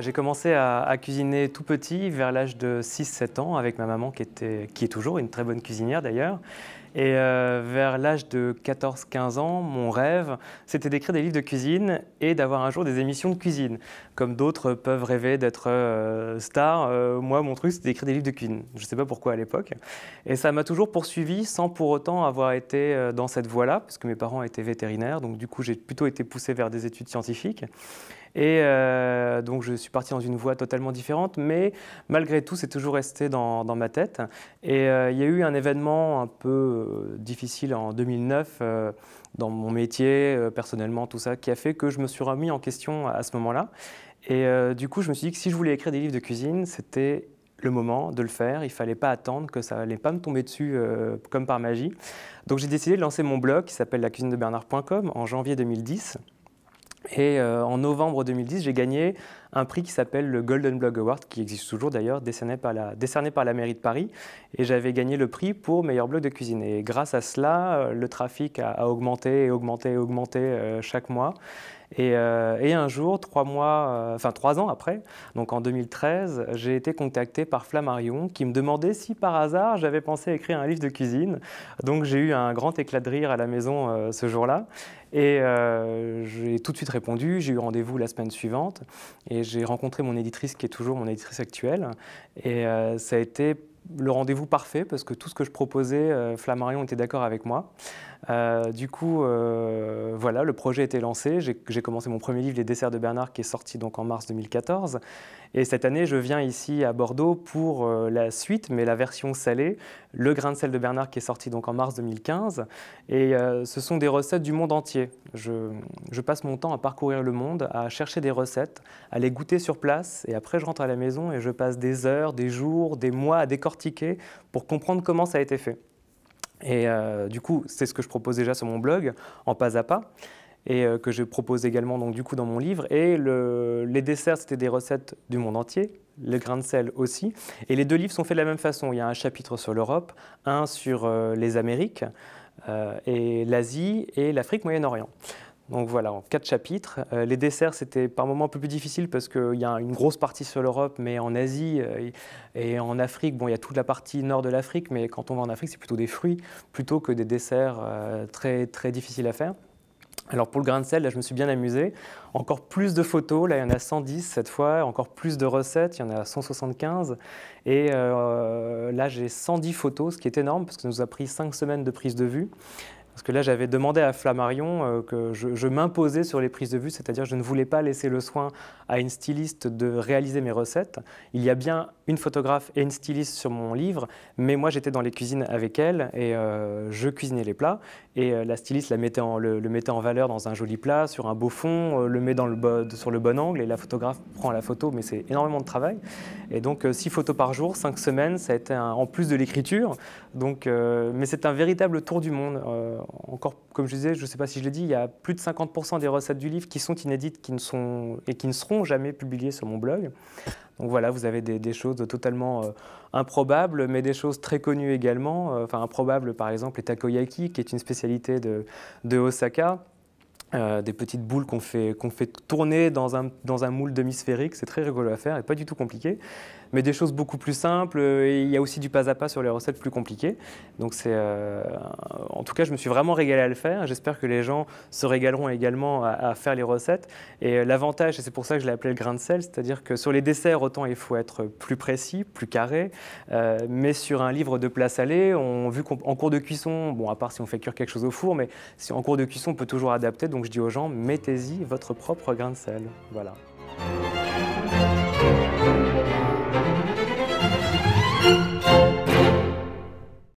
J'ai commencé à, cuisiner tout petit, vers l'âge de 6-7 ans, avec ma maman qui, était, qui est toujours une très bonne cuisinière d'ailleurs. Et euh, vers l'âge de 14-15 ans, mon rêve, c'était d'écrire des livres de cuisine et d'avoir un jour des émissions de cuisine. Comme d'autres peuvent rêver d'être euh, stars, star, euh, moi, mon truc, c'était d'écrire des livres de cuisine. Je ne sais pas pourquoi à l'époque. Et ça m'a toujours poursuivi sans pour autant avoir été dans cette voie-là, parce que mes parents étaient vétérinaires, donc du coup, j'ai plutôt été poussé vers des études scientifiques. Et donc je suis parti dans une voie totalement différente, mais malgré tout, c'est toujours resté dans, ma tête. Et il y a eu un événement un peu euh, difficile en 2009 euh, dans mon métier, euh, personnellement, tout ça, qui a fait que je me suis remis en question à, ce moment-là. Et du coup, je me suis dit que si je voulais écrire des livres de cuisine, c'était le moment de le faire. Il fallait pas attendre que ça allait pas me tomber dessus comme par magie. Donc j'ai décidé de lancer mon blog qui s'appelle la cuisine de Bernard.com en janvier 2010. Et en novembre 2010, j'ai gagné un prix qui s'appelle le Golden Blog Award, qui existe toujours d'ailleurs, décerné, par la, décerné par la mairie de Paris. Et j'avais gagné le prix pour meilleur blog de cuisine. Et grâce à cela, euh, le trafic a, augmenté et augmenté et augmenté euh, chaque mois. Et, euh, et, un jour, trois mois, enfin trois ans après, donc en 2013, j'ai été contacté par Flammarion qui me demandait si par hasard j'avais pensé à écrire un livre de cuisine. Donc j'ai eu un grand éclat de rire à la maison ce jour-là. Et j'ai tout de suite répondu, j'ai eu rendez-vous la semaine suivante. Et et j'ai rencontré mon éditrice qui est toujours mon éditrice actuelle. Et euh, ça a été le rendez-vous parfait parce que tout ce que je proposais, euh, Flammarion était d'accord avec moi. Euh, du coup, euh, voilà, le projet était lancé. J'ai commencé mon premier livre, Les desserts de Bernard, qui est sorti donc en mars 2014. Et cette année, je viens ici à Bordeaux pour euh, la suite, mais la version salée, Le grain de sel de Bernard, qui est sorti donc en mars 2015. Et ce sont des recettes du monde entier. Je, je, passe mon temps à parcourir le monde, à chercher des recettes, à les goûter sur place. Et après, je rentre à la maison et je passe des heures, des jours, des mois à décortiquer pour comprendre comment ça a été fait. Et euh, du coup, c'est ce que je propose déjà sur mon blog, en pas à pas, et euh, que je propose également du coup, dans mon livre. Et les desserts, c'était des recettes du monde entier, le grain de sel aussi. Et les deux livres sont faits de la même façon. Il y a un chapitre sur l'Europe, un sur euh, les Amériques, et l'Asie et l'Afrique, Moyen-Orient. Donc voilà, en quatre chapitres. Euh, les desserts, c'était par moments un peu plus difficile parce qu'il y a une grosse partie sur l'Europe, mais en Asie euh, et en Afrique, bon, il y a toute la partie nord de l'Afrique, mais quand on va en Afrique, c'est plutôt des fruits plutôt que des desserts euh, très, très difficiles à faire. Alors pour le grain de sel, là, je me suis bien amusé. Encore plus de photos, là, il y en a 110 cette fois, encore plus de recettes, il y en a 175. Et là, j'ai 110 photos, ce qui est énorme, parce que ça nous a pris cinq semaines de prise de vue. Parce que là, j'avais demandé à Flammarion euh, que je, m'imposais sur les prises de vue, c'est-à-dire je ne voulais pas laisser le soin à une styliste de réaliser mes recettes. Il y a bien une photographe et une styliste sur mon livre, mais moi j'étais dans les cuisines avec elle et euh, je cuisinais les plats. Et euh, la styliste la mettait en, le, mettait en valeur dans un joli plat, sur un beau fond, le met dans le sur le bon angle et la photographe prend la photo, mais c'est énormément de travail. Et donc six photos par jour, cinq semaines, ça a été en plus de l'écriture. Donc, mais c'est un véritable tour du monde euh, encore, comme je disais, je ne sais pas si je l'ai dit, il y a plus de 50% des recettes du livre qui sont inédites qui ne sont, et qui ne seront jamais publiées sur mon blog. Donc voilà, vous avez des, choses totalement euh, improbables, mais des choses très connues également. Euh, enfin, improbables, par exemple, les takoyaki, qui est une spécialité de, Osaka. des petites boules qu'on fait, qu'on fait tourner dans un, dans un moule demi-sphérique. C'est très rigolo à faire et pas du tout compliqué mais des choses beaucoup plus simples. Euh, et il y a aussi du pas à pas sur les recettes plus compliquées. Donc c'est, euh, en tout cas, je me suis vraiment régalé à le faire. J'espère que les gens se régaleront également à, faire les recettes. Et euh, l'avantage, et c'est pour ça que je l'ai appelé le grain de sel, c'est-à-dire que sur les desserts, autant il faut être plus précis, plus carré, mais sur un livre de plats salés, on vu qu'en cours de cuisson, bon, à part si on fait cuire quelque chose au four, mais si en cours de cuisson, on peut toujours adapter. Donc je dis aux gens, mettez-y votre propre grain de sel. Voilà.